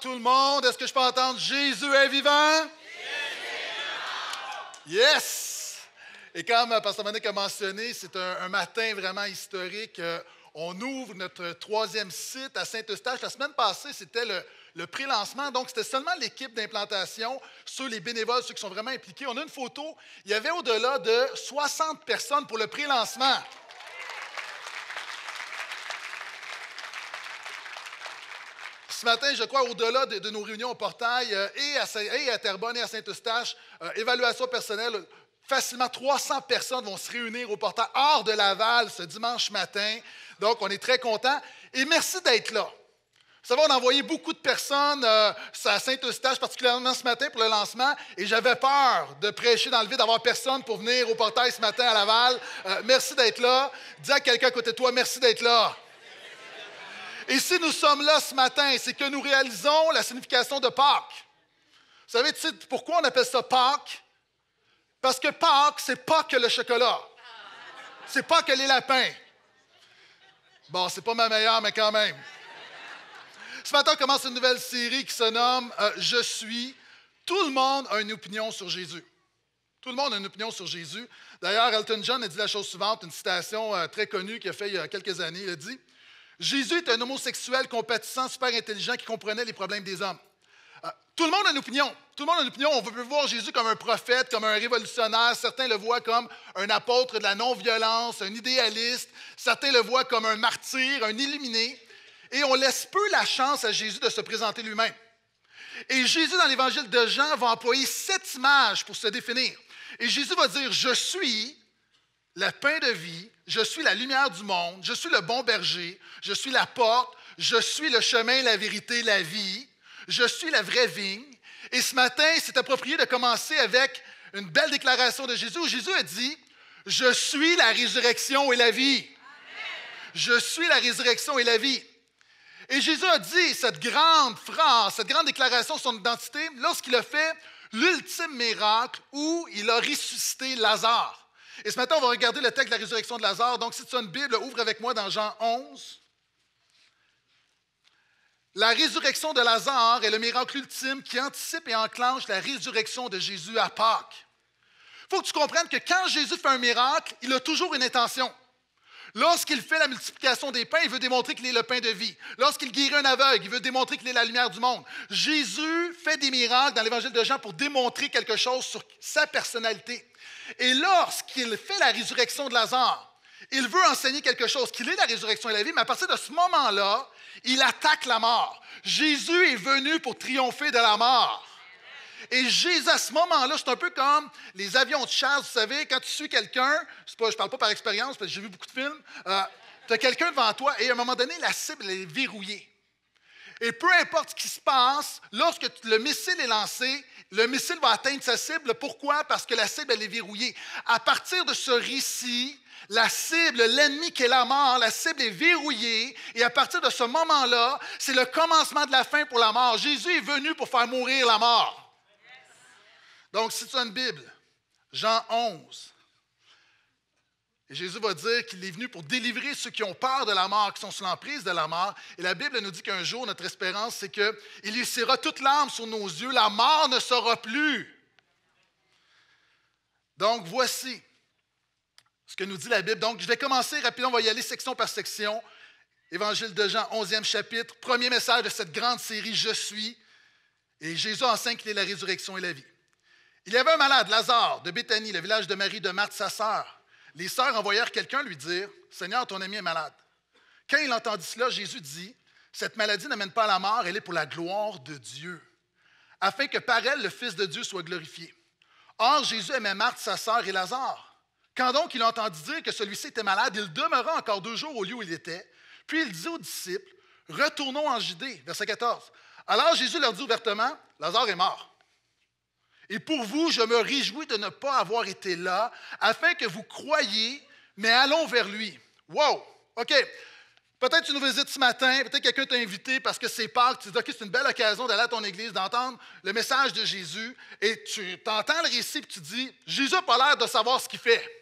tout le monde. Est-ce que je peux entendre Jésus est vivant? Yes! Et comme Pastor Monique a mentionné, c'est un, matin vraiment historique. Euh, on ouvre notre troisième site à Saint-Eustache. La semaine passée, c'était le, le pré-lancement. Donc, c'était seulement l'équipe d'implantation, ceux, les bénévoles, ceux qui sont vraiment impliqués. On a une photo. Il y avait au-delà de 60 personnes pour le pré-lancement. ce matin, je crois, au-delà de, nos réunions au portail euh, et, à, Terrebonne et à Saint-Eustache, euh, évaluation personnelle, facilement 300 personnes vont se réunir au portail hors de Laval ce dimanche matin. Donc, on est très contents et merci d'être là. Ça va, on a envoyé beaucoup de personnes euh, à Saint-Eustache, particulièrement ce matin pour le lancement, et j'avais peur de prêcher dans le vide, d'avoir personne pour venir au portail ce matin à Laval. merci d'être là. Dis à quelqu'un à côté de toi, merci d'être là. Et si nous sommes là ce matin, c'est que nous réalisons la signification de Pâques. Vous savez, pourquoi on appelle ça Pâques? Parce que Pâques, c'est pas que le chocolat. C'est pas que les lapins. Bon, c'est pas ma meilleure, mais quand même. Ce matin, commence une nouvelle série qui se nomme euh, Je suis. Tout le monde a une opinion sur Jésus. Tout le monde a une opinion sur Jésus. D'ailleurs, Elton John a dit la chose suivante, une citation euh, très connue qu'il a fait il y a quelques années. Il a dit Jésus est un homosexuel compatissant, super intelligent, qui comprenait les problèmes des hommes. Euh, tout le monde a une opinion. Tout le monde a une opinion. On veut voir Jésus comme un prophète, comme un révolutionnaire. Certains le voient comme un apôtre de la non-violence, un idéaliste. Certains le voient comme un martyr, un illuminé. Et on laisse peu la chance à Jésus de se présenter lui-même. Et Jésus, dans l'évangile de Jean, va employer sept images pour se définir. Et Jésus va dire, je suis, le pain de vie, je suis la lumière du monde, je suis le bon berger, je suis la porte, je suis le chemin, la vérité, la vie, je suis la vraie vigne. Et ce matin, c'est approprié de commencer avec une belle déclaration de Jésus Jésus a dit, je suis la résurrection et la vie. Je suis la résurrection et la vie. Et Jésus a dit cette grande phrase, cette grande déclaration de son identité lorsqu'il a fait l'ultime miracle où il a ressuscité Lazare. Et ce matin, on va regarder le texte de la résurrection de Lazare. Donc, si tu as une Bible, ouvre avec moi dans Jean 11. La résurrection de Lazare est le miracle ultime qui anticipe et enclenche la résurrection de Jésus à Pâques. Il faut que tu comprennes que quand Jésus fait un miracle, il a toujours une intention. Lorsqu'il fait la multiplication des pains, il veut démontrer qu'il est le pain de vie. Lorsqu'il guérit un aveugle, il veut démontrer qu'il est la lumière du monde. Jésus fait des miracles dans l'évangile de Jean pour démontrer quelque chose sur sa personnalité. Et lorsqu'il fait la résurrection de Lazare, il veut enseigner quelque chose, qu'il est la résurrection et la vie, mais à partir de ce moment-là, il attaque la mort. Jésus est venu pour triompher de la mort. Et Jésus, à ce moment-là, c'est un peu comme les avions de chasse, vous savez, quand tu suis quelqu'un, je ne parle pas par expérience, parce que j'ai vu beaucoup de films, euh, tu as quelqu'un devant toi et à un moment donné, la cible est verrouillée. Et peu importe ce qui se passe, lorsque le missile est lancé, le missile va atteindre sa cible. Pourquoi? Parce que la cible, elle est verrouillée. À partir de ce récit, la cible, l'ennemi qui est la mort, la cible est verrouillée. Et à partir de ce moment-là, c'est le commencement de la fin pour la mort. Jésus est venu pour faire mourir la mort. Donc, c'est une Bible, Jean 11, Jésus va dire qu'il est venu pour délivrer ceux qui ont peur de la mort, qui sont sous l'emprise de la mort. Et la Bible nous dit qu'un jour, notre espérance, c'est qu'il sera toute l'âme sur nos yeux. La mort ne sera plus. Donc, voici ce que nous dit la Bible. Donc, je vais commencer rapidement, on va y aller section par section. Évangile de Jean, 11e chapitre, premier message de cette grande série, Je suis. Et Jésus enseigne qu'il est la résurrection et la vie. Il y avait un malade, Lazare, de Béthanie, le village de Marie, de Marthe, sa sœur les sœurs envoyèrent quelqu'un lui dire Seigneur, ton ami est malade. Quand il entendit cela, Jésus dit Cette maladie n'amène pas à la mort, elle est pour la gloire de Dieu, afin que par elle le Fils de Dieu soit glorifié. Or, Jésus aimait Marthe, sa sœur et Lazare. Quand donc il entendit dire que celui-ci était malade, il demeura encore deux jours au lieu où il était. Puis il dit aux disciples Retournons en Judée. Verset 14. Alors Jésus leur dit ouvertement Lazare est mort. Et pour vous, je me réjouis de ne pas avoir été là, afin que vous croyiez, mais allons vers lui. Wow! OK. Peut-être tu nous visites ce matin, peut-être quelqu'un t'a invité parce que c'est Pâques, tu te dis, OK, c'est une belle occasion d'aller à ton église, d'entendre le message de Jésus, et tu t'entends le récit, et tu dis, Jésus n'a pas l'air de savoir ce qu'il fait.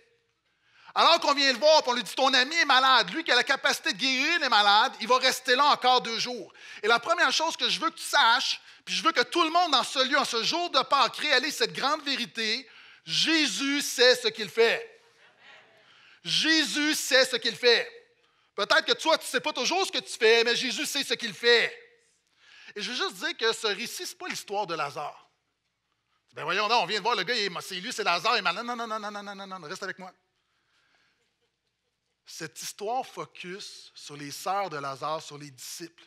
Alors qu'on vient le voir, puis on lui dit, ton ami est malade, lui qui a la capacité de guérir les malades, il va rester là encore deux jours. Et la première chose que je veux que tu saches, puis je veux que tout le monde, en ce lieu, en ce jour de Pâques, réalise cette grande vérité. Jésus sait ce qu'il fait. Jésus sait ce qu'il fait. Peut-être que toi, tu ne sais pas toujours ce que tu fais, mais Jésus sait ce qu'il fait. Et je veux juste dire que ce récit, ce n'est pas l'histoire de Lazare. Ben voyons, non, on vient de voir le gars, c'est lui, c'est Lazare, il m'a non, non, non, non, non, non, non, non, reste avec moi. Cette histoire focus sur les sœurs de Lazare, sur les disciples.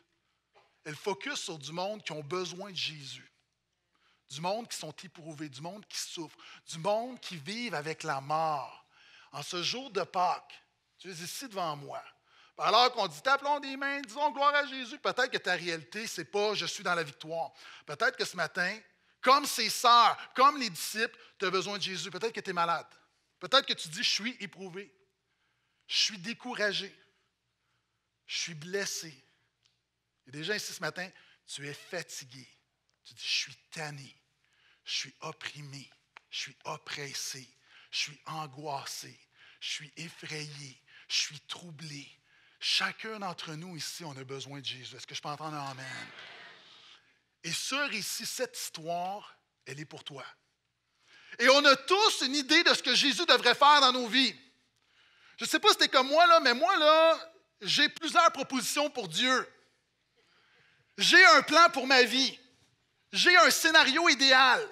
Elle focus sur du monde qui ont besoin de Jésus, du monde qui sont éprouvés, du monde qui souffre, du monde qui vivent avec la mort. En ce jour de Pâques, tu es ici devant moi. Alors qu'on dit tapons des mains, disons gloire à Jésus, peut-être que ta réalité, c'est pas je suis dans la victoire. Peut-être que ce matin, comme ses sœurs, comme les disciples, tu as besoin de Jésus. Peut-être que tu es malade. Peut-être que tu dis je suis éprouvé. Je suis découragé. Je suis blessé. Il y ici ce matin, tu es fatigué. Tu dis, je suis tanné, je suis opprimé, je suis oppressé, je suis angoissé, je suis effrayé, je suis troublé. Chacun d'entre nous ici, on a besoin de Jésus. Est-ce que je peux entendre un Amen? Et sur ici, cette histoire, elle est pour toi. Et on a tous une idée de ce que Jésus devrait faire dans nos vies. Je ne sais pas si es comme moi, là, mais moi, là, j'ai plusieurs propositions pour Dieu. J'ai un plan pour ma vie. J'ai un scénario idéal.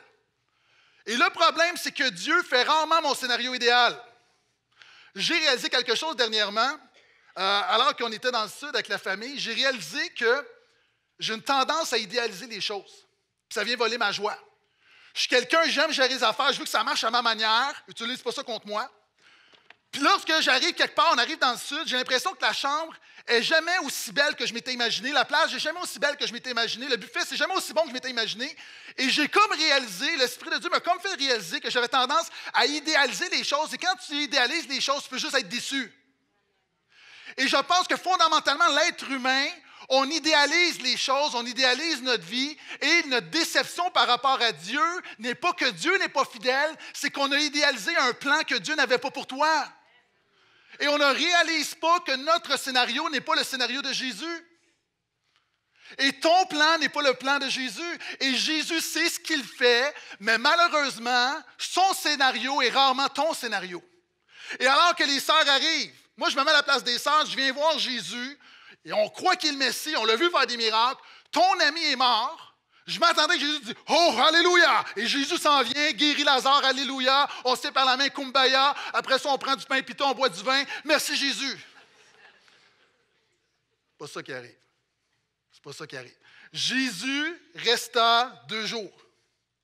Et le problème, c'est que Dieu fait rarement mon scénario idéal. J'ai réalisé quelque chose dernièrement, euh, alors qu'on était dans le sud avec la famille, j'ai réalisé que j'ai une tendance à idéaliser les choses. ça vient voler ma joie. Je suis quelqu'un, j'aime gérer les affaires, je veux que ça marche à ma manière, utilise pas ça contre moi. Puis lorsque j'arrive quelque part, on arrive dans le sud, j'ai l'impression que la chambre est jamais aussi belle que je m'étais imaginé. La plage n'est jamais aussi belle que je m'étais imaginé. Le buffet, c'est jamais aussi bon que je m'étais imaginé. Et j'ai comme réalisé, l'Esprit de Dieu m'a comme fait réaliser que j'avais tendance à idéaliser les choses. Et quand tu idéalises les choses, tu peux juste être déçu. Et je pense que fondamentalement, l'être humain, on idéalise les choses, on idéalise notre vie et notre déception par rapport à Dieu n'est pas que Dieu n'est pas fidèle, c'est qu'on a idéalisé un plan que Dieu n'avait pas pour toi. Et on ne réalise pas que notre scénario n'est pas le scénario de Jésus. Et ton plan n'est pas le plan de Jésus. Et Jésus sait ce qu'il fait, mais malheureusement, son scénario est rarement ton scénario. Et alors que les sœurs arrivent, moi je me mets à la place des sœurs, je viens voir Jésus, et on croit qu'il est le Messie, on l'a vu faire des miracles, ton ami est mort, je m'attendais que Jésus dise Oh, Alléluia! Et Jésus s'en vient, guérit Lazare, Alléluia. On se par la main, Kumbaya. Après ça, on prend du pain, puis on boit du vin. Merci Jésus. pas ça qui arrive. C'est pas ça qui arrive. Jésus resta deux jours.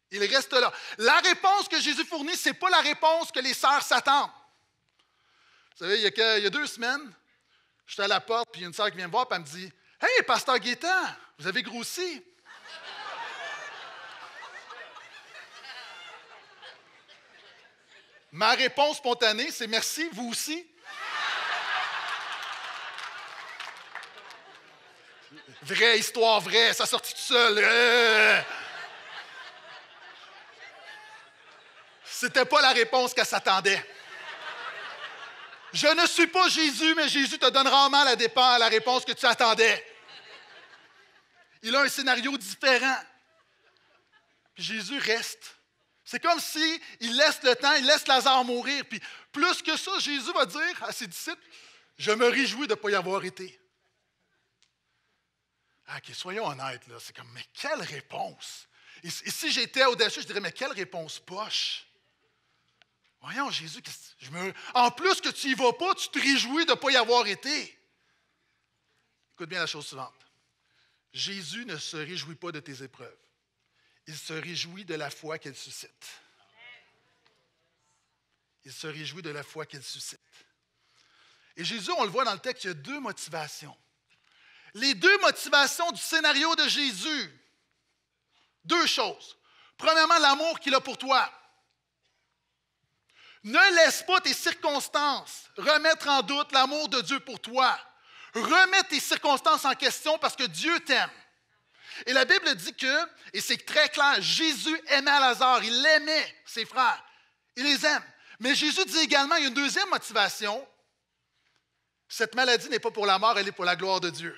Il reste là. La réponse que Jésus fournit, ce n'est pas la réponse que les sœurs s'attendent. Vous savez, il y, a deux semaines, j'étais à la porte, puis il y a une sœur qui vient me voir, puis elle me dit Hey, pasteur Guétan, vous avez grossi. Ma réponse spontanée, c'est merci, vous aussi. Vraie histoire vraie, ça sortit tout seul. Euh. C'était pas la réponse qu'elle s'attendait. Je ne suis pas Jésus, mais Jésus te donnera mal à la réponse que tu attendais. Il a un scénario différent. Jésus reste c'est comme s'il il laisse le temps, il laisse Lazare mourir. Puis plus que ça, Jésus va dire à ses disciples, je me réjouis de ne pas y avoir été. Ah, OK, soyons honnêtes, là. C'est comme, mais quelle réponse! Et, si j'étais au-dessus, je dirais, mais quelle réponse poche! Voyons, Jésus, je me... en plus que tu n'y vas pas, tu te réjouis de ne pas y avoir été. Écoute bien la chose suivante. Jésus ne se réjouit pas de tes épreuves. Il se réjouit de la foi qu'elle suscite. Il se réjouit de la foi qu'elle suscite. Et Jésus, on le voit dans le texte, il y a deux motivations. Les deux motivations du scénario de Jésus. Deux choses. Premièrement, l'amour qu'il a pour toi. Ne laisse pas tes circonstances remettre en doute l'amour de Dieu pour toi. Remets tes circonstances en question parce que Dieu t'aime. Et la Bible dit que, et c'est très clair, Jésus aimait Lazare, il aimait ses frères, il les aime. Mais Jésus dit également, il y a une deuxième motivation, cette maladie n'est pas pour la mort, elle est pour la gloire de Dieu.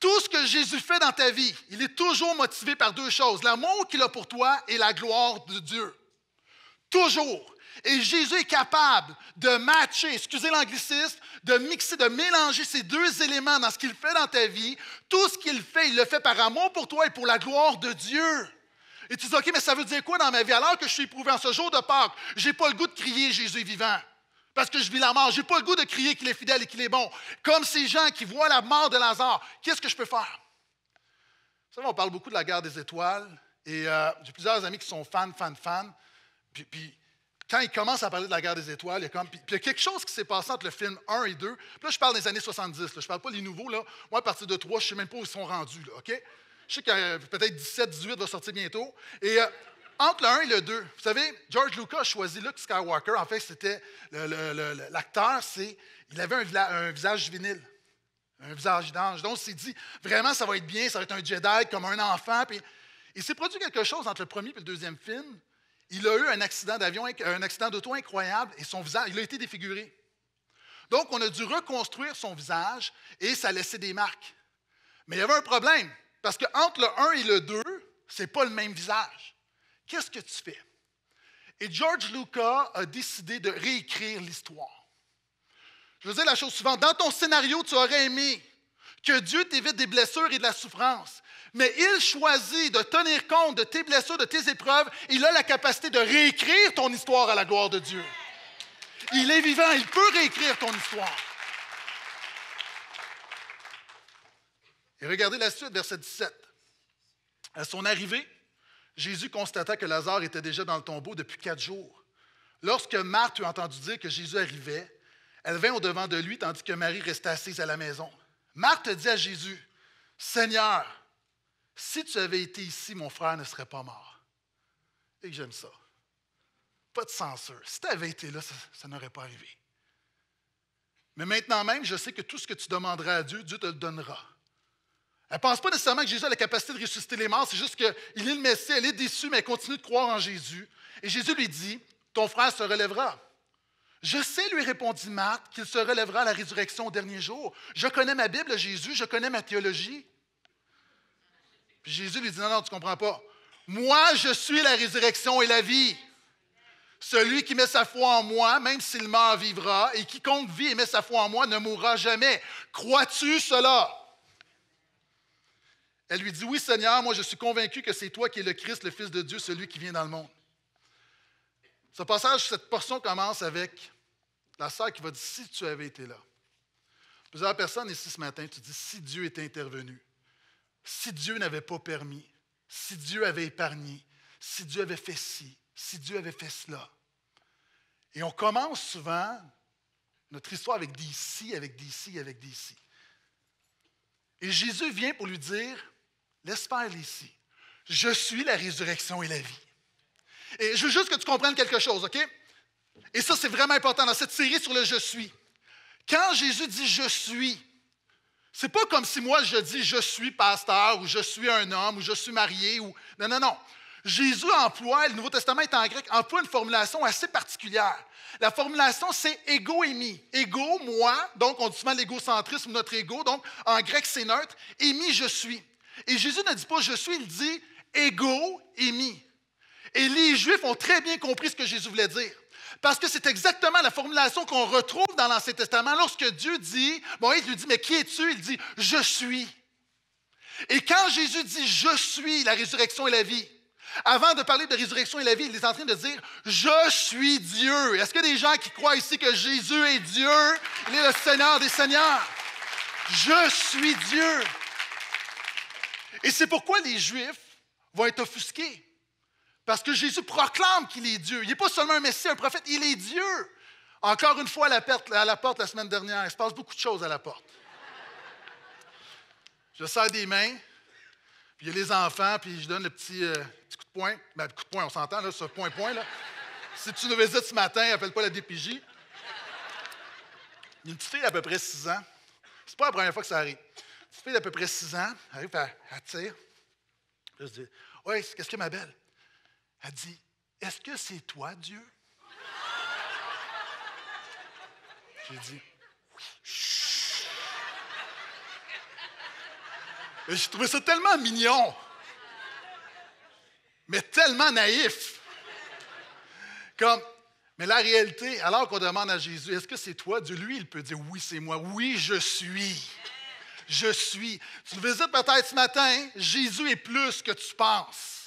Tout ce que Jésus fait dans ta vie, il est toujours motivé par deux choses, l'amour qu'il a pour toi et la gloire de Dieu. Toujours. Et Jésus est capable de matcher, excusez l'anglicisme, de mixer, de mélanger ces deux éléments dans ce qu'il fait dans ta vie. Tout ce qu'il fait, il le fait par amour pour toi et pour la gloire de Dieu. Et tu dis, OK, mais ça veut dire quoi dans ma vie? Alors que je suis éprouvé en ce jour de Pâques, je n'ai pas le goût de crier Jésus vivant parce que je vis la mort. Je n'ai pas le goût de crier qu'il est fidèle et qu'il est bon. Comme ces gens qui voient la mort de Lazare, qu'est-ce que je peux faire? Vous on parle beaucoup de la guerre des étoiles et euh, j'ai plusieurs amis qui sont fans, fans, fans. puis quand il commence à parler de la guerre des étoiles, il y a, comme, puis, quelque chose qui s'est passé entre le film 1 et 2. Puis là, je parle des années 70, je ne parle pas des nouveaux. Moi, à partir de 3, je ne sais même pas où ils sont rendus. OK? Je sais que euh, peut-être 17, 18 va sortir bientôt. Et euh, entre le 1 et le 2, vous savez, George Lucas a choisi Luke Skywalker. En fait, c'était l'acteur, il avait un, visage juvénile un visage d'ange. Donc, il s'est dit, vraiment, ça va être bien, ça va être un Jedi comme un enfant. Puis, il s'est produit quelque chose entre le premier et le deuxième film il a eu un accident d'avion, un accident d'auto incroyable et son visage, il a été défiguré. Donc, on a dû reconstruire son visage et ça a laissé des marques. Mais il y avait un problème, parce qu'entre le 1 et le 2, ce n'est pas le même visage. Qu'est-ce que tu fais? Et George Lucas a décidé de réécrire l'histoire. Je veux la chose suivante. Dans ton scénario, tu aurais aimé que Dieu t'évite des blessures et de la souffrance. Mais il choisit de tenir compte de tes blessures, de tes épreuves. Il a la capacité de réécrire ton histoire à la gloire de Dieu. Il est vivant, il peut réécrire ton histoire. Et regardez la suite, verset 17. À son arrivée, Jésus constata que Lazare était déjà dans le tombeau depuis quatre jours. Lorsque Marthe eut entendu dire que Jésus arrivait, elle vint au devant de lui tandis que Marie restait assise à la maison. Marthe dit à Jésus, Seigneur, si tu avais été ici, mon frère ne serait pas mort. Et j'aime ça. Pas de censure. Si tu avais été là, ça, n'aurait pas arrivé. Mais maintenant même, je sais que tout ce que tu demanderas à Dieu, Dieu te le donnera. Elle ne pense pas nécessairement que Jésus a la capacité de ressusciter les morts, c'est juste qu'il est le Messie, elle est déçue, mais elle continue de croire en Jésus. Et Jésus lui dit, ton frère se relèvera. Je sais, lui répondit Marthe, qu'il se relèvera à la résurrection au dernier jour. Je connais ma Bible, Jésus, je connais ma théologie. Puis Jésus lui dit, non, non, tu ne comprends pas. Moi, je suis la résurrection et la vie. Celui qui met sa foi en moi, même s'il meurt, vivra, et quiconque vit et met sa foi en moi ne mourra jamais. Crois-tu cela? Elle lui dit, oui Seigneur, moi je suis convaincu que c'est toi qui es le Christ, le Fils de Dieu, celui qui vient dans le monde. Ce passage, cette portion commence avec la sœur qui va dire Si tu avais été là. Plusieurs personnes ici ce matin, tu dis Si Dieu était intervenu, si Dieu n'avait pas permis, si Dieu avait épargné, si Dieu avait fait ci, si Dieu avait fait cela. Et on commence souvent notre histoire avec des si, avec des avec des si. Et Jésus vient pour lui dire Laisse faire les Je suis la résurrection et la vie. Et je veux juste que tu comprennes quelque chose, OK? Et ça, c'est vraiment important dans cette série sur le je suis. Quand Jésus dit je suis, c'est pas comme si moi je dis je suis pasteur ou je suis un homme ou je suis marié ou. Non, non, non. Jésus emploie, le Nouveau Testament est en grec, emploie une formulation assez particulière. La formulation, c'est égo-émi. Égo, moi, donc on dit souvent l'égocentrisme notre ego. donc en grec c'est neutre, émi, je suis. Et Jésus ne dit pas je suis, il dit égo-émi. Et les Juifs ont très bien compris ce que Jésus voulait dire. Parce que c'est exactement la formulation qu'on retrouve dans l'Ancien Testament lorsque Dieu dit, bon, il lui dit, mais qui es-tu? Il dit, je suis. Et quand Jésus dit, je suis la résurrection et la vie, avant de parler de résurrection et la vie, il est en train de dire Je suis Dieu. Est-ce qu'il y a des gens qui croient ici que Jésus est Dieu Il est le Seigneur des Seigneurs. Je suis Dieu. Et c'est pourquoi les Juifs vont être offusqués. Parce que Jésus proclame qu'il est Dieu. Il n'est pas seulement un Messie, un prophète, il est Dieu. Encore une fois, à la, porte, la semaine dernière, il se passe beaucoup de choses à la porte. Je sers des mains, puis il y a les enfants, puis je donne le petit, euh, coup de poing. Ben, coup de poing, on s'entend, là, ce point-point, là. Si tu nous visites ce matin, appelle pas la DPJ. Il y a une petite fille d'à peu près 6 ans. C'est pas la première fois que ça arrive. Une petite fille d'à peu près 6 ans, arrive, à, à je dis, « oui qu'est-ce que ma belle? » Elle dit, est-ce que c'est toi, Dieu? J'ai dit, oui. Chut. j'ai trouvé ça tellement mignon, mais tellement naïf. Comme, mais la réalité, alors qu'on demande à Jésus, est-ce que c'est toi, Dieu? Lui, il peut dire, oui, c'est moi. Oui, je suis. Je suis. Tu le visites peut-être ce matin, Jésus est plus que tu penses.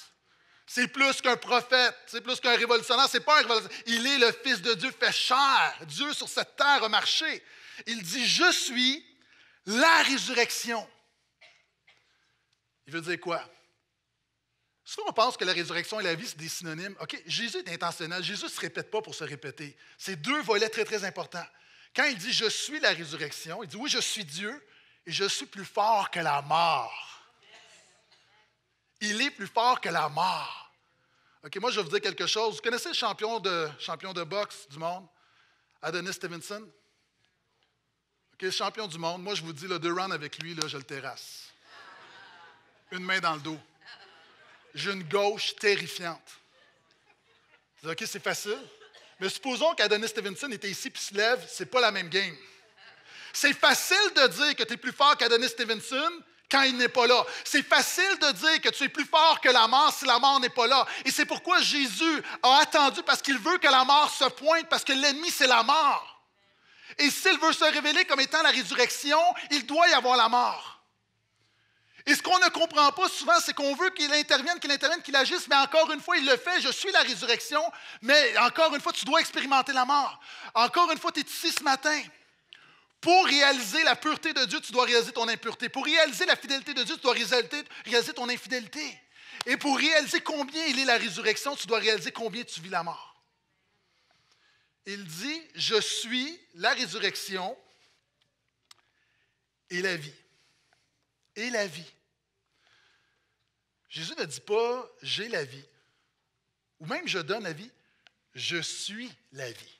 C'est plus qu'un prophète, c'est plus qu'un révolutionnaire, c'est pas un révolutionnaire. Il est le Fils de Dieu fait chair. Dieu sur cette terre a marché. Il dit Je suis la résurrection. Il veut dire quoi? Souvent, on pense que la résurrection et la vie, c'est des synonymes. OK, Jésus est intentionnel. Jésus ne se répète pas pour se répéter. C'est deux volets très, très importants. Quand il dit Je suis la résurrection, il dit Oui, je suis Dieu et je suis plus fort que la mort. Il est plus fort que la mort. OK, moi, je vais vous dire quelque chose. Vous connaissez le champion de, champion de boxe du monde, Adonis Stevenson? OK, champion du monde. Moi, je vous dis, le deux rounds avec lui, là, je le terrasse. Une main dans le dos. J'ai une gauche terrifiante. OK, c'est facile. Mais supposons qu'Adonis Stevenson était ici puis se lève, c'est pas la même game. C'est facile de dire que tu es plus fort qu'Adonis Stevenson, quand il n'est pas là. C'est facile de dire que tu es plus fort que la mort si la mort n'est pas là. Et c'est pourquoi Jésus a attendu parce qu'il veut que la mort se pointe, parce que l'ennemi, c'est la mort. Et s'il veut se révéler comme étant la résurrection, il doit y avoir la mort. Et ce qu'on ne comprend pas souvent, c'est qu'on veut qu'il intervienne, qu'il intervienne, qu'il agisse, mais encore une fois, il le fait. Je suis la résurrection, mais encore une fois, tu dois expérimenter la mort. Encore une fois, tu es ici ce matin. Pour réaliser la pureté de Dieu, tu dois réaliser ton impureté. Pour réaliser la fidélité de Dieu, tu dois réaliser ton infidélité. Et pour réaliser combien il est la résurrection, tu dois réaliser combien tu vis la mort. Il dit, je suis la résurrection et la vie. Et la vie. Jésus ne dit pas j'ai la vie, ou même je donne la vie, je suis la vie.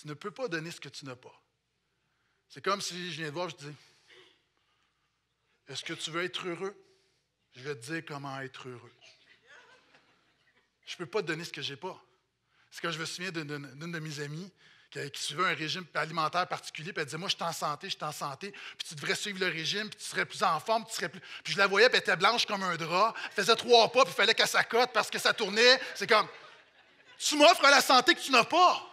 Tu ne peux pas donner ce que tu n'as pas. C'est comme si je viens de voir, je te dis Est-ce que tu veux être heureux Je vais te dire comment être heureux. Je ne peux pas te donner ce que je n'ai pas. C'est quand je me souviens d'une de mes amies qui, euh, qui, suivait un régime alimentaire particulier, puis elle disait Moi, je suis en santé, je suis en santé, puis tu devrais suivre le régime, puis tu serais plus en forme, puis tu serais plus. Puis je la voyais, puis elle était blanche comme un drap, elle faisait trois pas, puis il fallait qu'elle s'accote parce que ça tournait. C'est comme Tu m'offres la santé que tu n'as pas.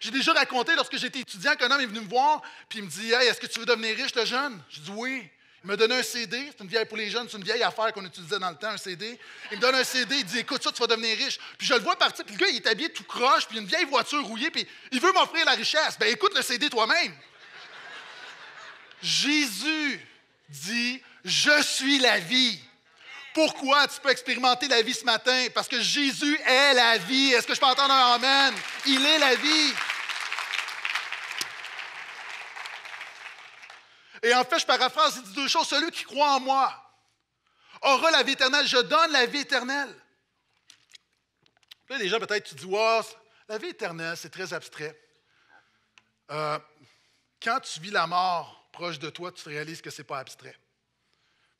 J'ai déjà raconté lorsque j'étais étudiant qu'un homme est venu me voir, puis il me dit Hey, est-ce que tu veux devenir riche, le jeune Je dis Oui. Il me donne un CD, c'est une vieille pour les jeunes, c'est une vieille affaire qu'on utilisait dans le temps, un CD. Il me donne un CD, il dit Écoute ça, tu vas devenir riche. Puis je le vois partir, puis le gars, il est habillé tout croche, puis une vieille voiture rouillée, puis il veut m'offrir la richesse. Ben écoute le CD toi-même. Jésus dit Je suis la vie. Pourquoi tu peux expérimenter la vie ce matin? Parce que Jésus est la vie. Est-ce que je peux entendre un Amen? Il est la vie. Et en fait, je paraphrase, il dit deux choses. Celui qui croit en moi aura la vie éternelle. Je donne la vie éternelle. Là, gens, peut-être, tu dis, la vie éternelle, c'est très abstrait. Euh, quand tu vis la mort proche de toi, tu réalises que ce n'est pas abstrait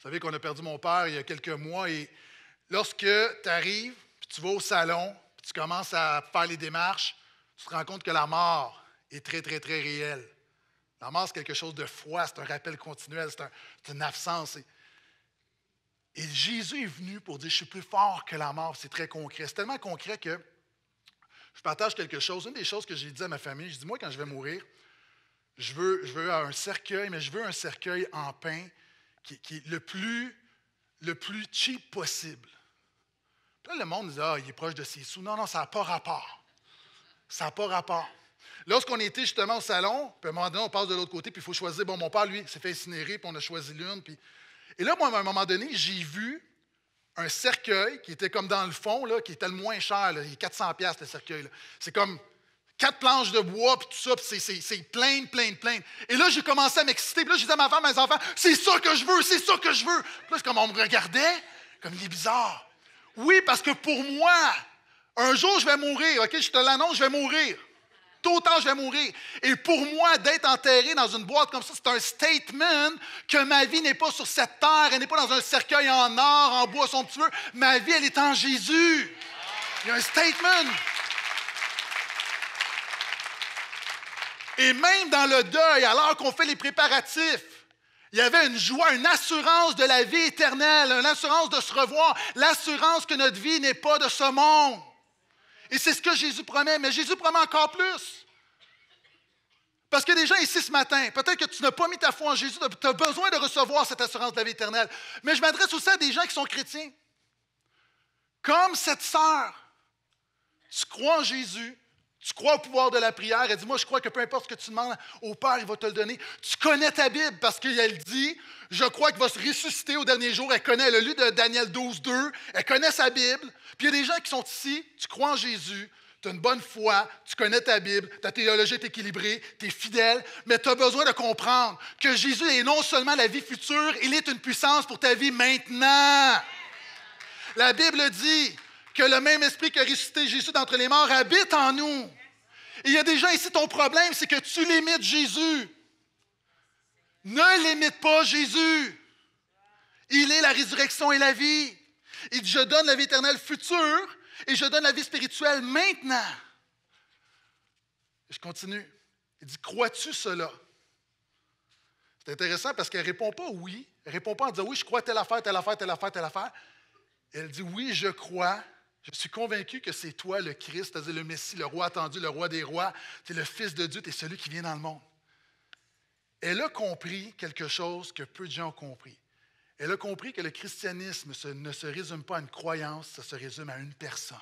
savez qu'on a perdu mon père il y a quelques mois et lorsque tu arrives, tu vas au salon, tu commences à faire les démarches, tu te rends compte que la mort est très, très, très réelle. La mort, c'est quelque chose de froid, c'est un rappel continuel, c'est une absence. Et, Jésus est venu pour dire, je suis plus fort que la mort. C'est très concret. C'est tellement concret que je partage quelque chose. Une des choses que j'ai dit à ma famille, je dis, moi, quand je vais mourir, je veux, je veux un cercueil, mais je veux un cercueil en pain qui, est le plus, le plus cheap possible. là, le monde dit Ah, il est proche de ses sous. Non, non, ça n'a pas rapport. Ça n'a pas rapport. Lorsqu'on était justement au salon, puis à un moment donné, on passe de l'autre côté, puis il faut choisir. Bon, mon père, lui, s'est fait incinérer, puis on a choisi l'une. Puis... Et là, moi, à un moment donné, j'ai vu un cercueil qui était comme dans le fond, là, qui était le moins cher. il est 400$ le cercueil. C'est comme quatre planches de bois, puis tout ça, puis c'est plein, plein, plein. Et là, j'ai commencé à m'exciter, puis là, je disais à ma femme, à mes enfants, c'est ça que je veux, c'est ça que je veux. Puis là, comme on me regardait, comme il est bizarre. Oui, parce que pour moi, un jour, je vais mourir, OK? Je te l'annonce, je vais mourir. Tôt ou tard, je vais mourir. Et pour moi, d'être enterré dans une boîte comme ça, c'est un statement que ma vie n'est pas sur cette terre, elle n'est pas dans un cercueil en or, en bois somptueux. Ma vie, elle est en Jésus. Il y a un statement. Et même dans le deuil, alors qu'on fait les préparatifs, il y avait une joie, une assurance de la vie éternelle, une assurance de se revoir, l'assurance que notre vie n'est pas de ce monde. Et c'est ce que Jésus promet, mais Jésus promet encore plus. Parce que des gens ici ce matin, peut-être que tu n'as pas mis ta foi en Jésus, tu as besoin de recevoir cette assurance de la vie éternelle. Mais je m'adresse aussi à des gens qui sont chrétiens. Comme cette sœur, tu crois en Jésus, tu crois au pouvoir de la prière Elle dit « moi je crois que peu importe ce que tu demandes au Père, il va te le donner. Tu connais ta Bible parce qu'elle dit, je crois qu'il va se ressusciter au dernier jour. Elle connaît, elle a lu de Daniel 12, 2, elle connaît sa Bible. Puis il y a des gens qui sont ici, tu crois en Jésus, tu as une bonne foi, tu connais ta Bible, ta théologie est équilibrée, tu es fidèle, mais tu as besoin de comprendre que Jésus est non seulement la vie future, il est une puissance pour ta vie maintenant. La Bible dit, que le même esprit qui a ressuscité Jésus d'entre les morts habite en nous. il y a déjà ici, ton problème, c'est que tu limites Jésus. Ne limite pas Jésus. Il est la résurrection et la vie. Il dit, je donne la vie éternelle future et je donne la vie spirituelle maintenant. Je continue. Il dit, crois-tu cela? C'est intéressant parce qu'elle ne répond pas oui. Elle ne répond pas en disant, oui, je crois telle affaire, telle affaire, telle affaire, telle affaire. Elle dit, oui, je crois je suis convaincu que c'est toi le Christ, c'est-à-dire le Messie, le roi attendu, le roi des rois. Tu es le Fils de Dieu, tu es celui qui vient dans le monde. Elle a compris quelque chose que peu de gens ont compris. Elle a compris que le christianisme ne se résume pas à une croyance, ça se résume à une personne.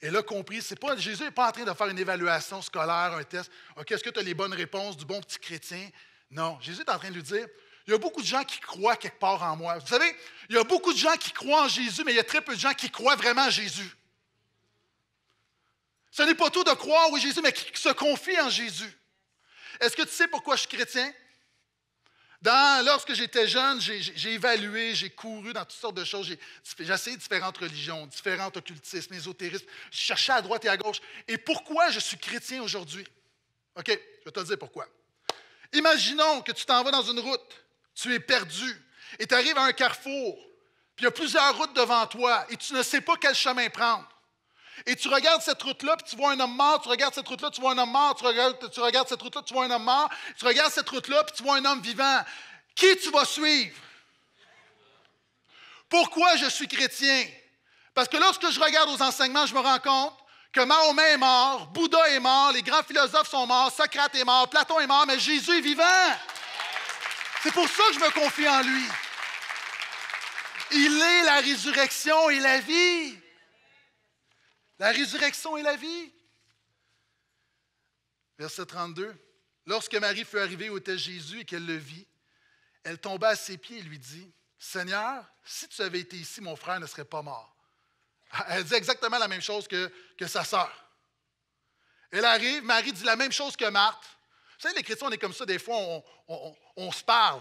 Elle a compris, c'est pas, Jésus n'est pas en train de faire une évaluation scolaire, un test. OK, est-ce que tu as les bonnes réponses du bon petit chrétien? Non, Jésus est en train de lui dire, il y a beaucoup de gens qui croient quelque part en moi. Vous savez, il y a beaucoup de gens qui croient en Jésus, mais il y a très peu de gens qui croient vraiment en Jésus. Ce n'est pas tout de croire oui Jésus, mais qui se confie en Jésus. Est-ce que tu sais pourquoi je suis chrétien? lorsque j'étais jeune, j'ai évalué, j'ai couru dans toutes sortes de choses. J'ai essayé différentes religions, différents occultismes, ésotérismes. Je cherchais à droite et à gauche. Et pourquoi je suis chrétien aujourd'hui? OK, je vais te dire pourquoi. Imaginons que tu t'en vas dans une route tu es perdu. Et tu arrives à un carrefour, puis il y a plusieurs routes devant toi, et tu ne sais pas quel chemin prendre. Et tu regardes cette route-là, puis tu vois un homme mort, tu regardes cette route-là, tu vois un homme mort, tu regardes, tu regardes cette route-là, tu vois un homme mort, tu regardes cette route-là, puis tu vois un homme vivant. Qui tu vas suivre? Pourquoi je suis chrétien? Parce que lorsque je regarde aux enseignements, je me rends compte que Mahomet est mort, Bouddha est mort, les grands philosophes sont morts, Socrate est mort, Platon est mort, mais Jésus est vivant. C'est pour ça que je me confie en lui. Il est la résurrection et la vie. La résurrection et la vie. Verset 32. Lorsque Marie fut arrivée au de Jésus et qu'elle le vit, elle tomba à ses pieds et lui dit, Seigneur, si tu avais été ici, mon frère ne serait pas mort. Elle dit exactement la même chose que, que sa sœur. Elle arrive, Marie dit la même chose que Marthe. Vous savez, les chrétiens, on est comme ça, des fois, on, se parle.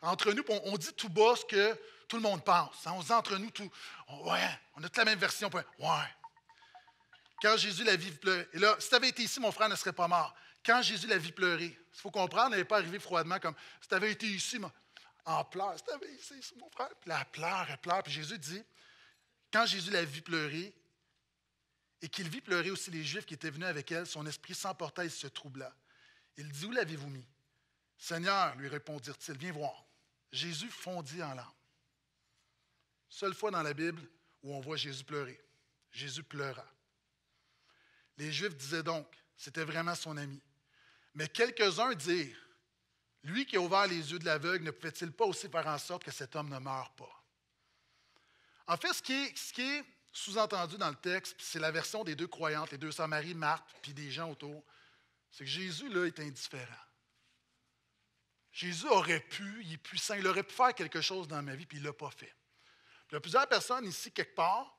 Entre nous, on, dit tout bas ce que tout le monde pense. Hein. On se dit entre nous tout. ouais, on a toute la même version. Ouais. Quand Jésus la vu pleurer. Et là, si tu avais été ici, mon frère ne serait pas mort. Quand Jésus la vu pleurer, il faut comprendre, elle n'est pas arrivé froidement comme si tu avais été ici, en pleurs. Si tu avais été ici, mon frère. Puis là, elle pleure, elle pleure. Puis Jésus dit, quand Jésus la vu pleurer, et qu'il vit pleurer aussi les Juifs qui étaient venus avec elle, son esprit s'emporta et se troubla. Il dit, Où l'avez-vous mis Seigneur, lui répondirent-ils, viens voir. Jésus fondit en larmes. Seule fois dans la Bible où on voit Jésus pleurer. Jésus pleura. Les Juifs disaient donc, c'était vraiment son ami. Mais quelques-uns dirent, lui qui a ouvert les yeux de l'aveugle, ne pouvait-il pas aussi faire en sorte que cet homme ne meure pas? En fait, ce qui ce qui est sous-entendu dans le texte, c'est la version des deux croyantes, les deux Samarie, Marthe, puis des gens autour, c'est que Jésus, là, est indifférent. Jésus aurait pu, il est puissant, il aurait pu faire quelque chose dans ma vie, puis il ne l'a pas fait. Il y a plusieurs personnes ici, quelque part,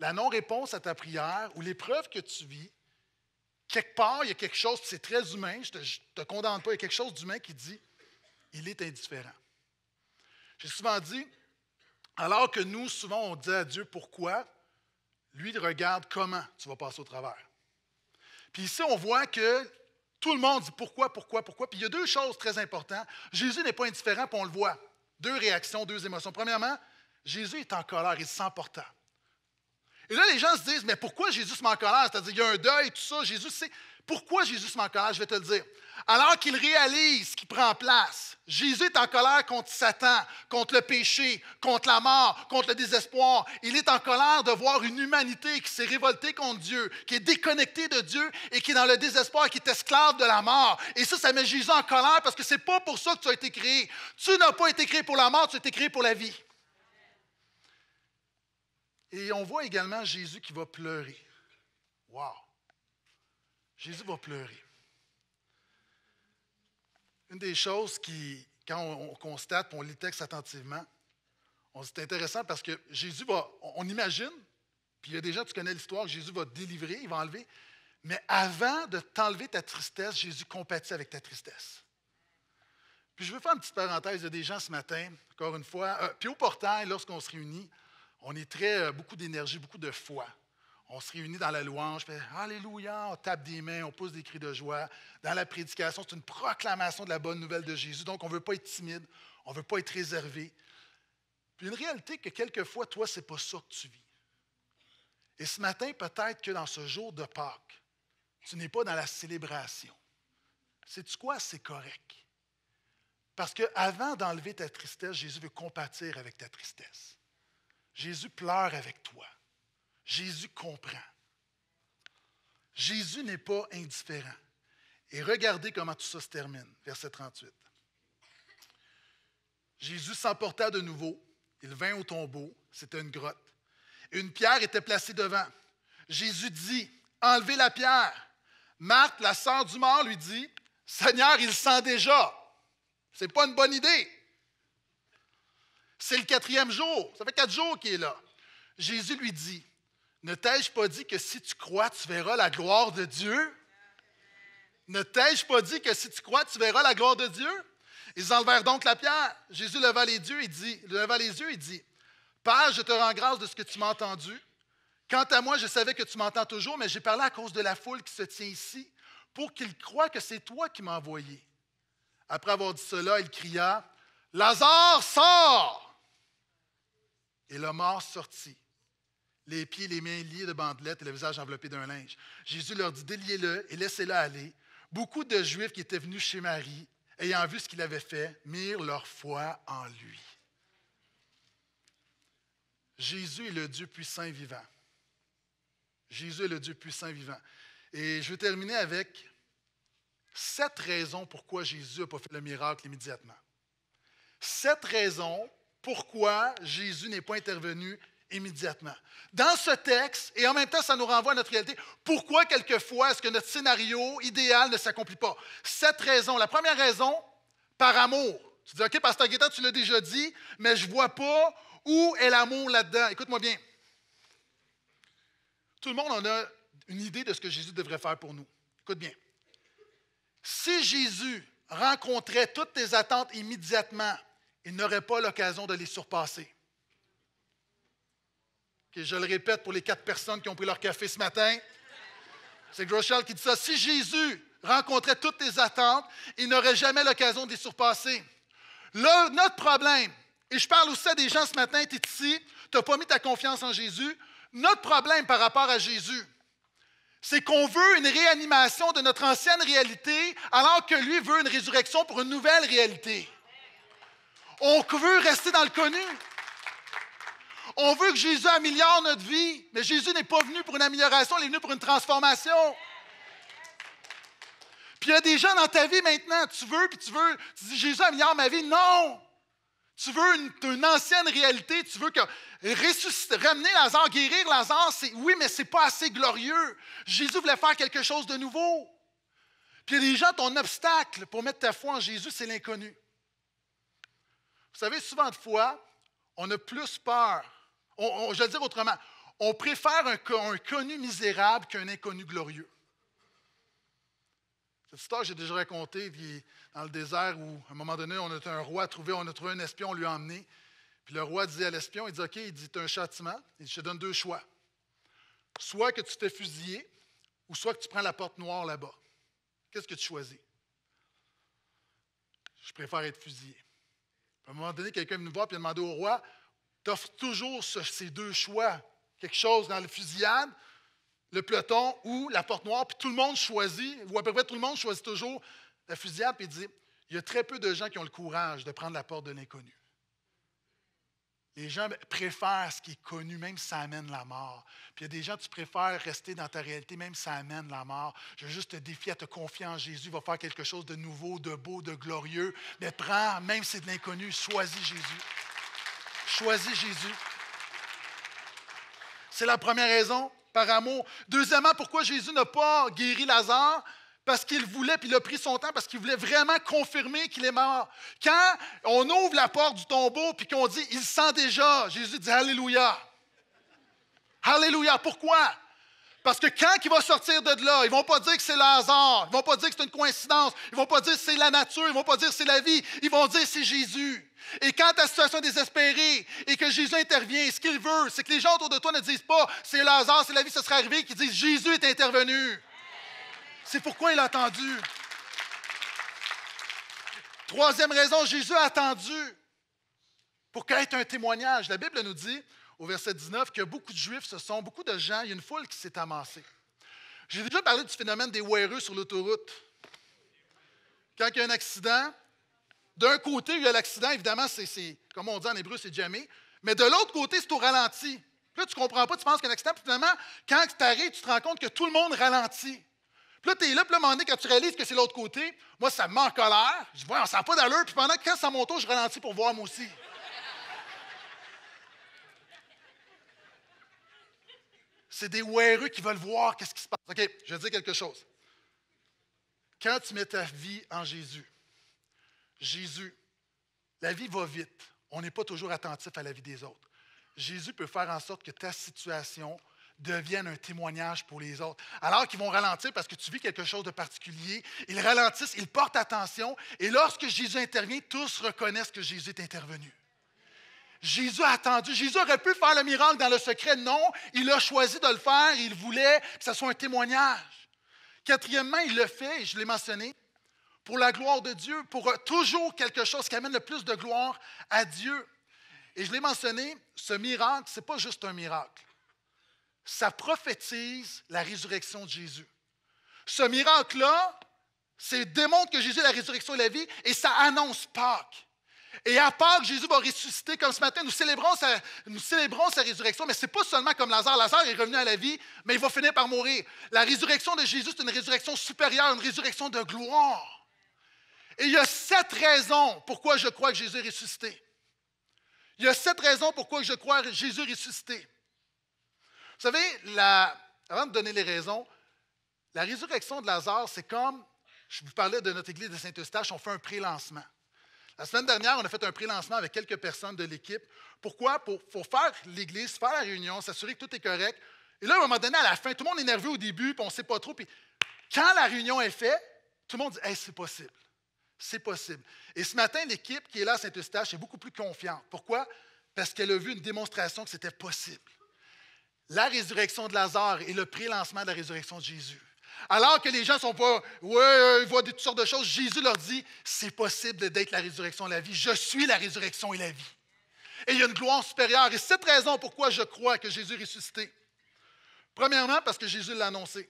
la non-réponse à ta prière ou l'épreuve que tu vis, quelque part, il y a quelque chose, c'est très humain, je ne te, te, condamne pas, il y a quelque chose d'humain qui dit, il est indifférent. J'ai souvent dit, alors que nous, souvent, on dit à Dieu pourquoi, lui, regarde comment tu vas passer au travers. Puis ici, on voit que tout le monde dit pourquoi, pourquoi, pourquoi. Puis il y a deux choses très importantes. Jésus n'est pas indifférent, puis on le voit. Deux réactions, deux émotions. Premièrement, Jésus est en colère, il s'emporta. Et là, les gens se disent, mais pourquoi Jésus se met en colère? C'est-à-dire, il y a un deuil, tout ça. Jésus, c'est. Pourquoi Jésus se met en colère? Je vais te le dire. Alors qu'il réalise ce qui prend place, Jésus est en colère contre Satan, contre le péché, contre la mort, contre le désespoir. Il est en colère de voir une humanité qui s'est révoltée contre Dieu, qui est déconnectée de Dieu et qui est dans le désespoir, qui est esclave de la mort. Et ça, ça met Jésus en colère parce que c'est pas pour ça que tu as été créé. Tu n'as pas été créé pour la mort, tu as été créé pour la vie. Et on voit également Jésus qui va pleurer. Wow! Jésus va pleurer. Une des choses qui, quand on constate, on lit le texte attentivement, c'est intéressant parce que Jésus va, on imagine, puis il y a déjà tu connais l'histoire, Jésus va délivrer, il va enlever, mais avant de t'enlever ta tristesse, Jésus compatit avec ta tristesse. Puis je veux faire une petite parenthèse a des gens ce matin, encore une fois. Euh, puis au portail, lorsqu'on se réunit, on est très, euh, beaucoup d'énergie, beaucoup de foi on se réunit dans la louange, fait, Alléluia, on tape des mains, on pousse des cris de joie. Dans la prédication, c'est une proclamation de la bonne nouvelle de Jésus. Donc, on ne veut pas être timide, on ne veut pas être réservé. Puis une réalité que quelquefois, toi, ce n'est pas ça que tu vis. Et ce matin, peut-être que dans ce jour de Pâques, tu n'es pas dans la célébration. Sais-tu quoi? C'est correct. Parce qu'avant d'enlever ta tristesse, Jésus veut compatir avec ta tristesse. Jésus pleure avec toi. Jésus comprend. Jésus n'est pas indifférent. Et regardez comment tout ça se termine, verset 38. Jésus s'emporta de nouveau, il vint au tombeau, c'était une grotte. Une pierre était placée devant. Jésus dit, enlevez la pierre. Marthe, la sœur du mort, lui dit, Seigneur, il sent déjà. C'est pas une bonne idée. C'est le quatrième jour. Ça fait quatre jours qu'il est là. Jésus lui dit, ne t'ai-je pas dit que si tu crois, tu verras la gloire de Dieu? Ne t'ai-je pas dit que si tu crois, tu verras la gloire de Dieu? Ils enlevèrent donc la pierre. Jésus leva les, yeux et dit, leva les yeux et dit, Père, je te rends grâce de ce que tu m'as entendu. Quant à moi, je savais que tu m'entends toujours, mais j'ai parlé à cause de la foule qui se tient ici pour qu'ils croient que c'est toi qui m'as envoyé. Après avoir dit cela, il cria, Lazare, sort! Et le mort sortit les pieds, les mains liés de bandelettes et le visage enveloppé d'un linge. Jésus leur dit, déliez-le et laissez-le aller. Beaucoup de Juifs qui étaient venus chez Marie, ayant vu ce qu'il avait fait, mirent leur foi en lui. Jésus est le Dieu puissant vivant. Jésus est le Dieu puissant vivant. Et je vais terminer avec sept raisons pourquoi Jésus n'a pas fait le miracle immédiatement. Sept raisons pourquoi Jésus n'est pas intervenu immédiatement. Dans ce texte, et en même temps, ça nous renvoie à notre réalité, pourquoi quelquefois est-ce que notre scénario idéal ne s'accomplit pas? Cette raison. La première raison, par amour. Tu dis, OK, Pasteur Guetta, tu l'as déjà dit, mais je ne vois pas où est l'amour là-dedans. Écoute-moi bien. Tout le monde en a une idée de ce que Jésus devrait faire pour nous. Écoute bien. Si Jésus rencontrait toutes tes attentes immédiatement, il n'aurait pas l'occasion de les surpasser je le répète pour les quatre personnes qui ont pris leur café ce matin, c'est Groschel qui dit ça. Si Jésus rencontrait toutes tes attentes, il n'aurait jamais l'occasion de les surpasser. Là, notre problème, et je parle aussi à des gens ce matin, tu es ici, tu n'as pas mis ta confiance en Jésus. Notre problème par rapport à Jésus, c'est qu'on veut une réanimation de notre ancienne réalité, alors que lui veut une résurrection pour une nouvelle réalité. On veut rester dans le connu. On veut que Jésus améliore notre vie, mais Jésus n'est pas venu pour une amélioration, il est venu pour une transformation. Puis il y a des gens dans ta vie maintenant, tu veux, puis tu veux, tu dis Jésus améliore ma vie. Non! Tu veux une, ancienne réalité, tu veux que ressusciter, ramener Lazare, guérir Lazare, c'est oui, mais c'est pas assez glorieux. Jésus voulait faire quelque chose de nouveau. Puis il y a des gens, ton obstacle pour mettre ta foi en Jésus, c'est l'inconnu. Vous savez, souvent de fois, on a plus peur je vais le dire autrement, on préfère un, connu misérable qu'un inconnu glorieux. Cette histoire, j'ai déjà racontée dans le désert où, à un moment donné, on a un roi trouvé, on a trouvé un espion, on lui a emmené. Puis le roi disait à l'espion, il dit, OK, il dit, un châtiment, il dit, je te donne deux choix. Soit que tu t'es fusillé, ou soit que tu prends la porte noire là-bas. Qu'est-ce que tu choisis? Je préfère être fusillé. À un moment donné, quelqu'un vient nous voir et a au roi, t'offre toujours ces deux choix. Quelque chose dans le fusillade, le peloton ou la porte noire, puis tout le monde choisit, ou à peu près tout le monde choisit toujours la fusillade, puis il dit, il y a très peu de gens qui ont le courage de prendre la porte de l'inconnu. Les gens préfèrent ce qui est connu, même si ça amène la mort. Puis il y a des gens, tu préfères rester dans ta réalité, même si ça amène la mort. Je veux juste te défier à te confier en Jésus, va faire quelque chose de nouveau, de beau, de glorieux. Mais prends, même si c'est de l'inconnu, choisis Jésus. Choisis Jésus. C'est la première raison, par amour. Deuxièmement, pourquoi Jésus n'a pas guéri Lazare? Parce qu'il voulait, puis il a pris son temps, parce qu'il voulait vraiment confirmer qu'il est mort. Quand on ouvre la porte du tombeau, puis qu'on dit, il sent déjà, Jésus dit, Alléluia. Alléluia. Pourquoi? Parce que quand il va sortir de là, ils vont pas dire que c'est le hasard, ils vont pas dire que c'est une coïncidence, ils vont pas dire que c'est la nature, ils vont pas dire que c'est la vie, ils vont dire que c'est Jésus. Et quand ta situation est désespérée et que Jésus intervient, ce qu'il veut, c'est que les gens autour de toi ne disent pas c'est le c'est la vie, ce serait arrivé, qu'ils disent Jésus est intervenu. C'est pourquoi il a attendu. Troisième raison, Jésus a attendu pour ait un témoignage. La Bible nous dit au verset 19 que beaucoup de Juifs, se sont beaucoup de gens, il y a une foule qui s'est amassée. J'ai déjà parlé du phénomène des waireux sur l'autoroute. Quand il y a un accident, d'un côté, il y a l'accident, évidemment, c'est, comme on dit en hébreu, c'est jamais, mais de l'autre côté, c'est au ralenti. Là, tu ne comprends pas, tu penses un accident, puis finalement, quand tu arrives, tu te rends compte que tout le monde ralentit. Puis là, tu es là, puis là, un moment donné, quand tu réalises que c'est l'autre côté, moi, ça me met en colère. Je vois, on ne sent pas d'allure, puis pendant que quand ça monte, je ralentis pour voir moi aussi. C'est des wéreux qui veulent voir ce qui se passe. OK, je vais dire quelque chose. Quand tu mets ta vie en Jésus, Jésus, la vie va vite. On n'est pas toujours attentif à la vie des autres. Jésus peut faire en sorte que ta situation devienne un témoignage pour les autres. Alors qu'ils vont ralentir parce que tu vis quelque chose de particulier, ils ralentissent, ils portent attention, et lorsque Jésus intervient, tous reconnaissent que Jésus est intervenu. Jésus a attendu. Jésus aurait pu faire le miracle dans le secret. Non, il a choisi de le faire. Il voulait que ce soit un témoignage. Quatrièmement, il le fait, et je l'ai mentionné, pour la gloire de Dieu, pour toujours quelque chose qui amène le plus de gloire à Dieu. Et je l'ai mentionné, ce miracle, ce n'est pas juste un miracle. Ça prophétise la résurrection de Jésus. Ce miracle-là, c'est démontre que Jésus est la résurrection et la vie, et ça annonce Pâques. Et à part que Jésus va ressusciter comme ce matin. Nous célébrons sa, nous célébrons résurrection, mais ce n'est pas seulement comme Lazare. Lazare est revenu à la vie, mais il va finir par mourir. La résurrection de Jésus, c'est une résurrection supérieure, une résurrection de gloire. Et il y a sept raisons pourquoi je crois que Jésus est ressuscité. Il y a sept raisons pourquoi je crois que Jésus est ressuscité. Vous savez, avant de donner les raisons, la résurrection de Lazare, c'est comme, je vous parlais de notre église de Saint-Eustache, on fait un pré-lancement. La semaine dernière, on a fait un pré-lancement avec quelques personnes de l'équipe. Pourquoi? Pour, faire l'église, faire la réunion, s'assurer que tout est correct. Et là, à un moment donné, à la fin, tout le monde est nerveux au début, puis on ne sait pas trop. Puis quand la réunion est faite, tout le monde dit Hey, c'est possible. C'est possible. Et ce matin, l'équipe qui est là à Saint-Eustache est beaucoup plus confiante. Pourquoi? Parce qu'elle a vu une démonstration que c'était possible. La résurrection de Lazare et le pré-lancement de la résurrection de Jésus. Alors que les gens sont pas, ouais, euh, ils voient toutes sortes de choses, Jésus leur dit, c'est possible d'être la résurrection et la vie. Je suis la résurrection et la vie. Et il y a une gloire supérieure. Et c'est cette raison pourquoi je crois que Jésus est ressuscité. Premièrement, parce que Jésus l'a annoncé.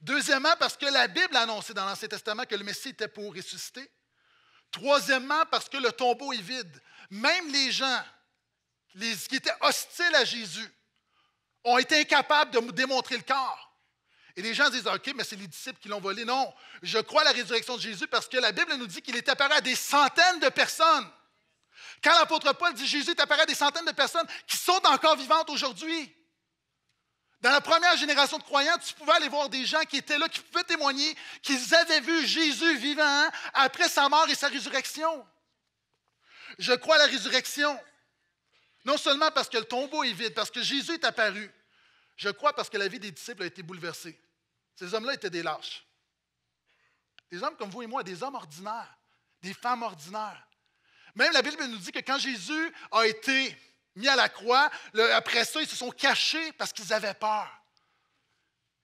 Deuxièmement, parce que la Bible a annoncé dans l'Ancien Testament que le Messie était pour ressusciter. Troisièmement, parce que le tombeau est vide. Même les gens qui étaient hostiles à Jésus ont été incapables de démontrer le corps. Et les gens disent, OK, mais c'est les disciples qui l'ont volé. Non, je crois à la résurrection de Jésus parce que la Bible nous dit qu'il est apparu à des centaines de personnes. Quand l'apôtre Paul dit Jésus est apparu à des centaines de personnes qui sont encore vivantes aujourd'hui. Dans la première génération de croyants, tu pouvais aller voir des gens qui étaient là, qui pouvaient témoigner qu'ils avaient vu Jésus vivant après sa mort et sa résurrection. Je crois à la résurrection. Non seulement parce que le tombeau est vide, parce que Jésus est apparu. Je crois parce que la vie des disciples a été bouleversée. Ces hommes-là étaient des lâches. Des hommes comme vous et moi, des hommes ordinaires, des femmes ordinaires. Même la Bible nous dit que quand Jésus a été mis à la croix, après ça, ils se sont cachés parce qu'ils avaient peur.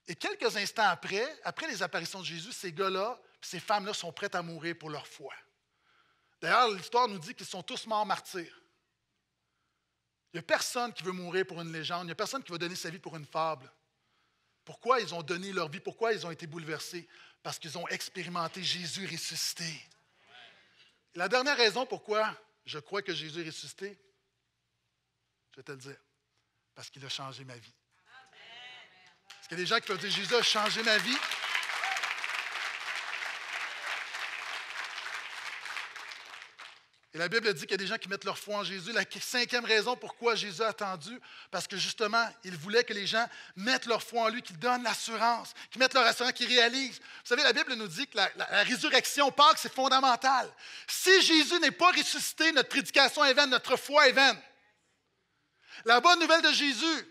Et quelques instants après, après les apparitions de Jésus, ces gars-là, ces femmes-là sont prêtes à mourir pour leur foi. D'ailleurs, l'histoire nous dit qu'ils sont tous morts martyrs. Il n'y a personne qui veut mourir pour une légende, il n'y a personne qui veut donner sa vie pour une fable. Pourquoi ils ont donné leur vie? Pourquoi ils ont été bouleversés? Parce qu'ils ont expérimenté Jésus ressuscité. la dernière raison pourquoi je crois que Jésus est ressuscité, je vais te le dire, parce qu'il a changé ma vie. est qu'il y a des gens qui peuvent dire Jésus a changé ma vie? Et la Bible dit qu'il y a des gens qui mettent leur foi en Jésus. La cinquième raison pourquoi Jésus a attendu, parce que justement, il voulait que les gens mettent leur foi en lui, qu'ils donnent l'assurance, qu'ils mettent leur assurance, qu'ils réalisent. Vous savez, la Bible nous dit que la, résurrection Pâques, c'est fondamental. Si Jésus n'est pas ressuscité, notre prédication est vaine, notre foi est vaine. La bonne nouvelle de Jésus,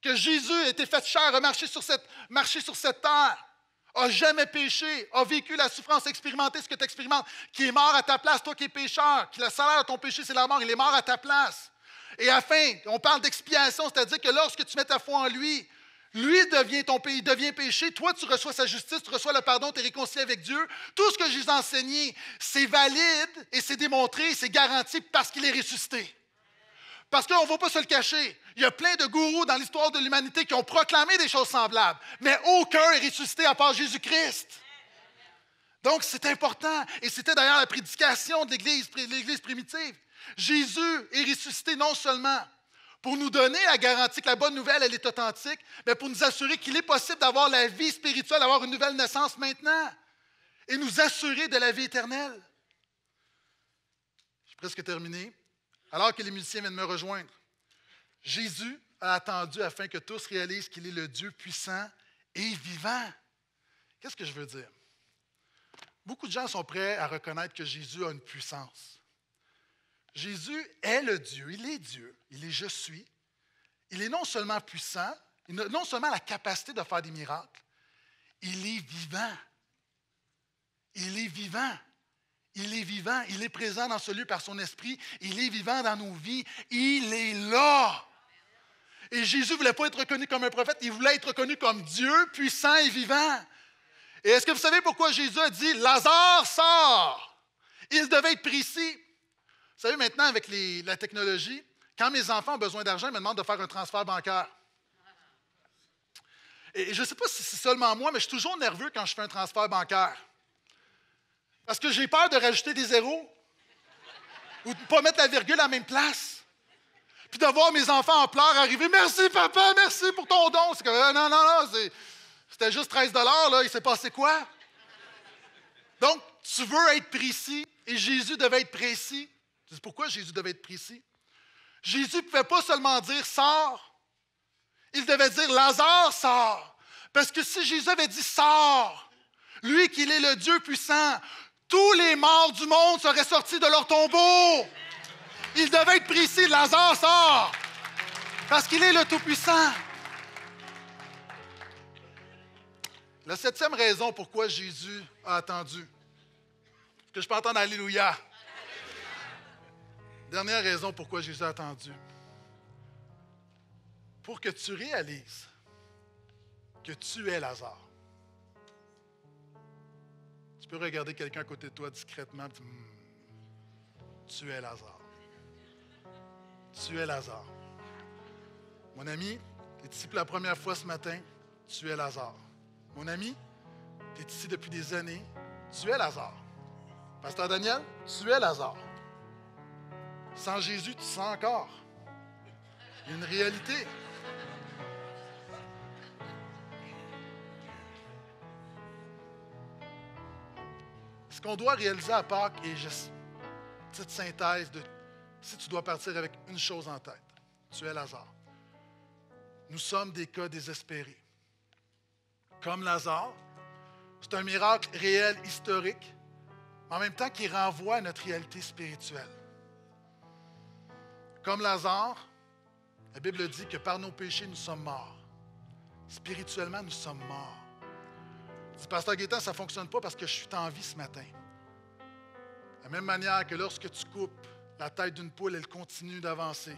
que Jésus a été fait chair, a marché sur cette, marché sur cette terre, a jamais péché, a vécu la souffrance, expérimentée, ce que tu expérimentes, qui est mort à ta place, toi qui es pécheur, qui le salaire de ton péché, c'est la mort, il est mort à ta place. Et afin, on parle d'expiation, c'est-à-dire que lorsque tu mets ta foi en lui, lui devient ton pays, devient péché. Toi, tu reçois sa justice, tu reçois le pardon, tu es réconcilié avec Dieu. Tout ce que j'ai enseigné, c'est valide et c'est démontré, c'est garanti parce qu'il est ressuscité. Parce qu'on ne va pas se le cacher. Il y a plein de gourous dans l'histoire de l'humanité qui ont proclamé des choses semblables, mais aucun est ressuscité à part Jésus-Christ. Donc, c'est important. Et c'était d'ailleurs la prédication de l'Église, l'Église primitive. Jésus est ressuscité non seulement pour nous donner la garantie que la bonne nouvelle, elle est authentique, mais pour nous assurer qu'il est possible d'avoir la vie spirituelle, d'avoir une nouvelle naissance maintenant et nous assurer de la vie éternelle. Je suis presque terminé alors que les musiciens viennent me rejoindre. Jésus a attendu afin que tous réalisent qu'il est le Dieu puissant et vivant. Qu'est-ce que je veux dire? Beaucoup de gens sont prêts à reconnaître que Jésus a une puissance. Jésus est le Dieu, il est Dieu, il est je suis. Il est non seulement puissant, il a non seulement la capacité de faire des miracles, il est vivant. Il est vivant. Il est vivant, il est présent dans ce lieu par son esprit, il est vivant dans nos vies, il est là. Et Jésus ne voulait pas être reconnu comme un prophète, il voulait être reconnu comme Dieu puissant et vivant. Et est-ce que vous savez pourquoi Jésus a dit Lazare sort Il devait être précis. Vous savez, maintenant, avec la technologie, quand mes enfants ont besoin d'argent, ils me demandent de faire un transfert bancaire. Et je ne sais pas si c'est seulement moi, mais je suis toujours nerveux quand je fais un transfert bancaire. Parce que j'ai peur de rajouter des zéros ou de ne pas mettre la virgule à la même place. Puis de voir mes enfants en pleurs arriver Merci, papa, merci pour ton don. C'est que non, non, non, c'était juste 13 là, il s'est passé quoi? Donc, tu veux être précis et Jésus devait être précis. Tu dis pourquoi Jésus devait être précis? Jésus ne pouvait pas seulement dire sort ». Il devait dire Lazare sort ». Parce que si Jésus avait dit sort »,« lui qui est le Dieu puissant, tous les morts du monde seraient sortis de leur tombeau. Ils devaient être précis, Lazare sort. Parce qu'il est le Tout-Puissant. La septième raison pourquoi Jésus a attendu. que je peux entendre Alléluia. Dernière raison pourquoi Jésus a attendu. Pour que tu réalises que tu es Lazare. Tu peux regarder quelqu'un à côté de toi discrètement et dire, hmm, tu es Lazare. Tu es Lazare. Mon ami, tu es ici pour la première fois ce matin, tu es Lazare. Mon ami, tu es ici depuis des années, tu es Lazare. Pasteur Daniel, tu es Lazare. Sans Jésus, tu sens encore. Il y a une réalité. ce qu'on doit réaliser à Pâques est juste une petite synthèse de si tu dois partir avec une chose en tête, tu es Lazare. Nous sommes des cas désespérés. Comme Lazare, c'est un miracle réel, historique, mais en même temps qui renvoie à notre réalité spirituelle. Comme Lazare, la Bible dit que par nos péchés, nous sommes morts. Spirituellement, nous sommes morts. Dis, Pasteur Gaétan, ça ne fonctionne pas parce que je suis en vie ce matin. De la même manière que lorsque tu coupes la tête d'une poule, elle continue d'avancer.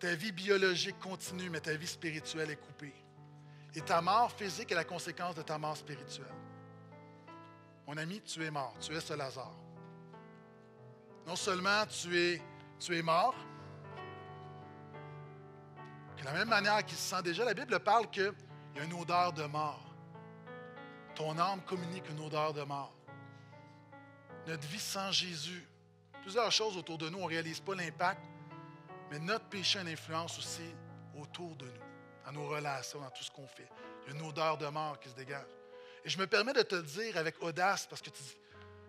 Ta vie biologique continue, mais ta vie spirituelle est coupée. Et ta mort physique est la conséquence de ta mort spirituelle. Mon ami, tu es mort, tu es ce Lazare. Non seulement tu es, tu es mort, de la même manière qu'il se sent déjà, la Bible parle qu'il y a une odeur de mort. Ton âme communique une odeur de mort. Notre vie sans Jésus, plusieurs choses autour de nous, on ne réalise pas l'impact, mais notre péché a une influence aussi autour de nous, dans nos relations, dans tout ce qu'on fait. Il y a une odeur de mort qui se dégage. Et je me permets de te le dire avec audace parce que tu dis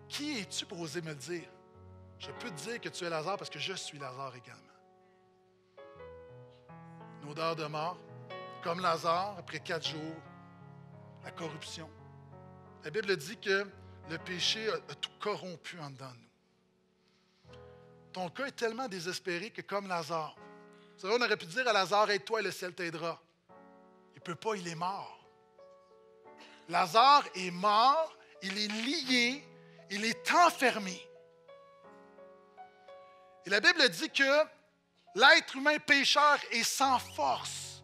Qui es-tu pour oser me le dire Je peux te dire que tu es Lazare parce que je suis Lazare également. Une odeur de mort, comme Lazare, après quatre jours, la corruption, la Bible dit que le péché a tout corrompu en dedans de nous. Ton cœur est tellement désespéré que comme Lazare, vous savez, on aurait pu dire à Lazare, aide-toi et le ciel t'aidera. Il ne peut pas, il est mort. Lazare est mort, il est lié, il est enfermé. Et la Bible dit que l'être humain pécheur est sans force.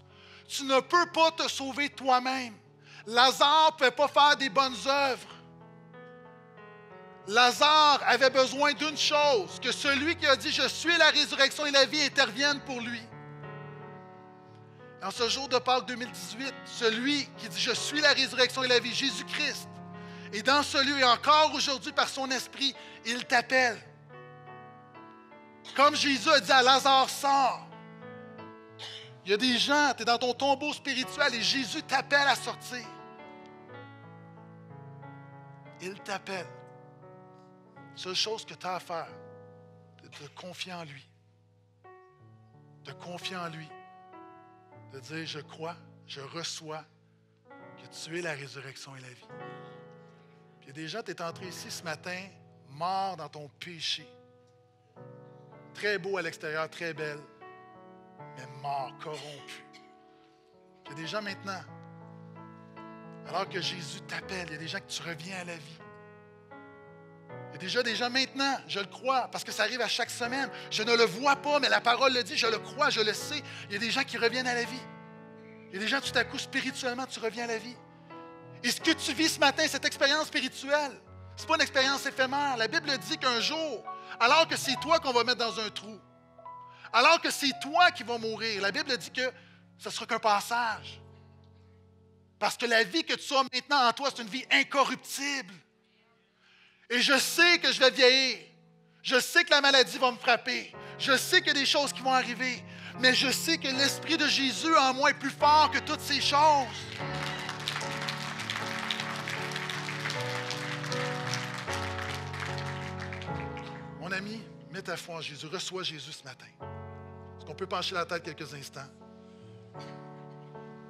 Tu ne peux pas te sauver toi-même. Lazare ne pouvait pas faire des bonnes œuvres. Lazare avait besoin d'une chose, que celui qui a dit Je suis la résurrection et la vie intervienne pour lui. En ce jour de Pâques 2018, celui qui dit Je suis la résurrection et la vie, Jésus-Christ, et dans ce lieu, et encore aujourd'hui par son esprit, il t'appelle. Comme Jésus a dit à Lazare, sors. Il y a des gens, tu es dans ton tombeau spirituel et Jésus t'appelle à sortir. Il t'appelle. Seule chose que tu as à faire, c'est de te confier en lui. De confier en lui. De dire, je crois, je reçois que tu es la résurrection et la vie. Puis il y a des gens, tu es entré ici ce matin, mort dans ton péché. Très beau à l'extérieur, très belle, mais mort, corrompu. Il y a des gens maintenant, alors que Jésus t'appelle, il y a des gens que tu reviens à la vie. Il y a déjà des gens maintenant, je le crois, parce que ça arrive à chaque semaine. Je ne le vois pas, mais la parole le dit, je le crois, je le sais. Il y a des gens qui reviennent à la vie. Il y a des gens, tout à coup, spirituellement, tu reviens à la vie. Et ce que tu vis ce matin, cette expérience spirituelle, ce n'est pas une expérience éphémère. La Bible dit qu'un jour, alors que c'est toi qu'on va mettre dans un trou, alors que c'est toi qui vas mourir, la Bible dit que ce ne sera qu'un passage. Parce que la vie que tu as maintenant en toi, c'est une vie incorruptible. Et je sais que je vais vieillir. Je sais que la maladie va me frapper. Je sais qu'il y a des choses qui vont arriver. Mais je sais que l'Esprit de Jésus en moi est plus fort que toutes ces choses. Mon ami, mets ta foi en Jésus. Reçois Jésus ce matin. Est-ce qu'on peut pencher la tête quelques instants?